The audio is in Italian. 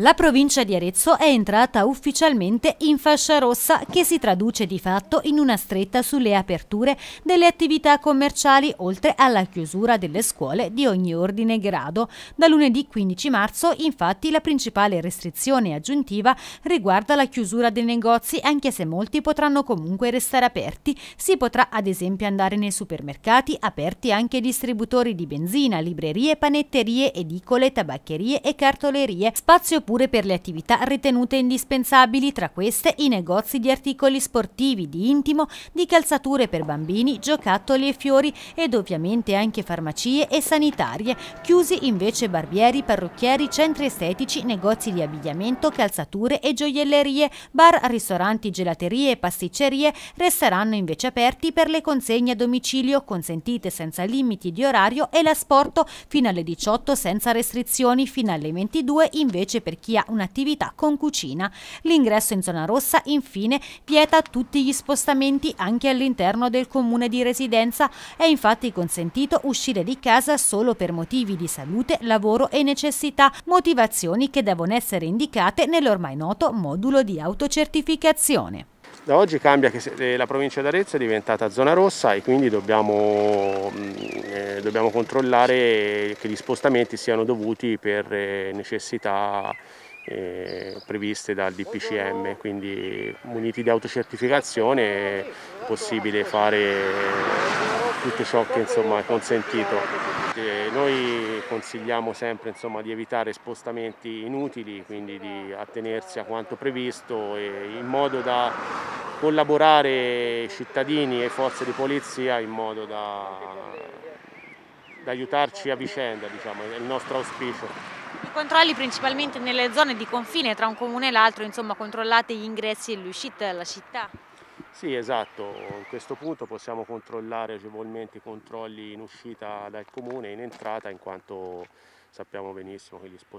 La provincia di Arezzo è entrata ufficialmente in fascia rossa che si traduce di fatto in una stretta sulle aperture delle attività commerciali oltre alla chiusura delle scuole di ogni ordine e grado. Da lunedì 15 marzo infatti la principale restrizione aggiuntiva riguarda la chiusura dei negozi anche se molti potranno comunque restare aperti. Si potrà ad esempio andare nei supermercati, aperti anche distributori di benzina, librerie, panetterie, edicole, tabaccherie e cartolerie. Spazio pure per le attività ritenute indispensabili, tra queste i negozi di articoli sportivi, di intimo, di calzature per bambini, giocattoli e fiori ed ovviamente anche farmacie e sanitarie, chiusi invece barbieri, parrucchieri, centri estetici, negozi di abbigliamento, calzature e gioiellerie, bar, ristoranti, gelaterie e pasticcerie resteranno invece aperti per le consegne a domicilio consentite senza limiti di orario e l'asporto fino alle 18 senza restrizioni, fino alle 22 invece per chi ha un'attività con cucina. L'ingresso in zona rossa infine vieta tutti gli spostamenti anche all'interno del comune di residenza. È infatti consentito uscire di casa solo per motivi di salute, lavoro e necessità, motivazioni che devono essere indicate nell'ormai noto modulo di autocertificazione. Da oggi cambia che eh, la provincia d'Arezzo è diventata zona rossa e quindi dobbiamo, mm, eh, dobbiamo controllare che gli spostamenti siano dovuti per eh, necessità eh, previste dal DPCM, quindi muniti di autocertificazione è possibile fare tutto ciò che insomma, è consentito. Eh, noi consigliamo sempre insomma, di evitare spostamenti inutili, quindi di attenersi a quanto previsto in modo da collaborare cittadini e forze di polizia in modo da, da aiutarci a vicenda, diciamo, è il nostro auspicio. I controlli principalmente nelle zone di confine tra un comune e l'altro, insomma controllate gli ingressi e le uscite dalla città? Sì, esatto, in questo punto possiamo controllare agevolmente i controlli in uscita dal comune e in entrata in quanto sappiamo benissimo che gli spostamenti